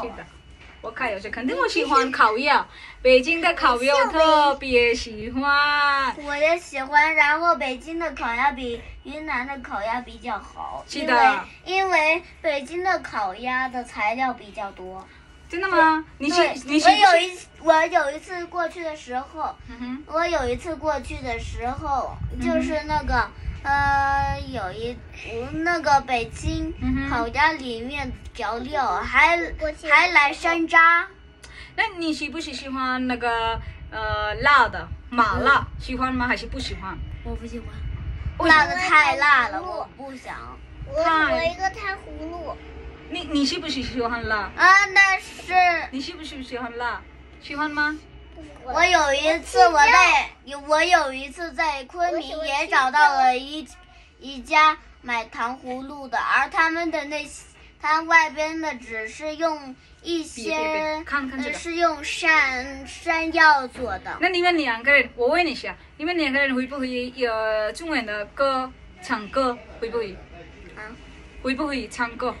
是的，我看有些肯定我喜欢烤鸭，北京的烤鸭特别喜欢，我也喜欢。然后北京的烤鸭比云南的烤鸭比较好，因为因为北京的烤鸭的材料比较多。真的吗？你去？我有一我有一次过去的时候，我有一次过去的时候就是那个。呃，有一，那个北京烤鸭里面的调料还还来山楂。那你喜不喜欢那个呃辣的麻辣？喜欢吗？还是不喜欢？我不喜欢，辣的太辣了，我不想。我我一个糖葫芦。你你喜不喜欢辣？啊，那是。你喜不喜欢辣？喜欢吗？我有一次我在，我有一次在昆明也找到了一一家买糖葫芦的，而他们的那些，他外边的纸是用一些是用山山药做的。那你们两个人，我问你一下，你们两个人会不会有中文的歌唱歌？会不会？啊？会不会唱歌？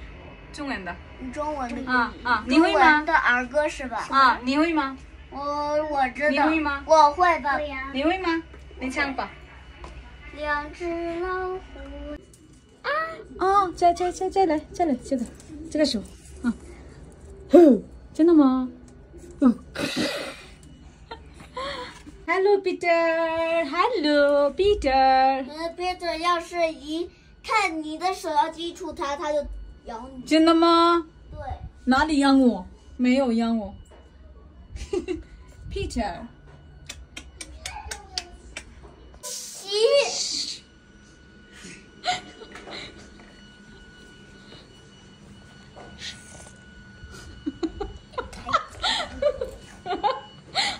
中文的？中文的？啊啊！你会吗？的儿歌是吧？啊！你会吗？我我知道，你会吗？我会吧？你会吗？你唱吧。两只老虎，啊再再再再来，再来，这个，这个手，啊，真的吗？哈，Hello Peter，Hello Peter，嗯，Peter 要是一看你的手要接触它，它就咬你。真的吗？对。哪里咬我？没有咬我。Peter，袭！哈哈哈哈哈！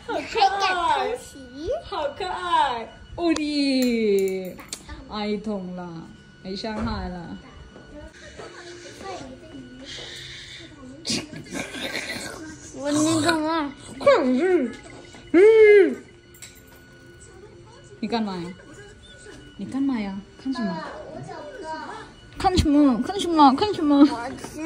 你还敢偷袭？好可爱，我的，挨痛了，挨伤害了。我那嗯嗯嗯，你干嘛呀？你干嘛呀？看什么？看什么？看什么？看什么？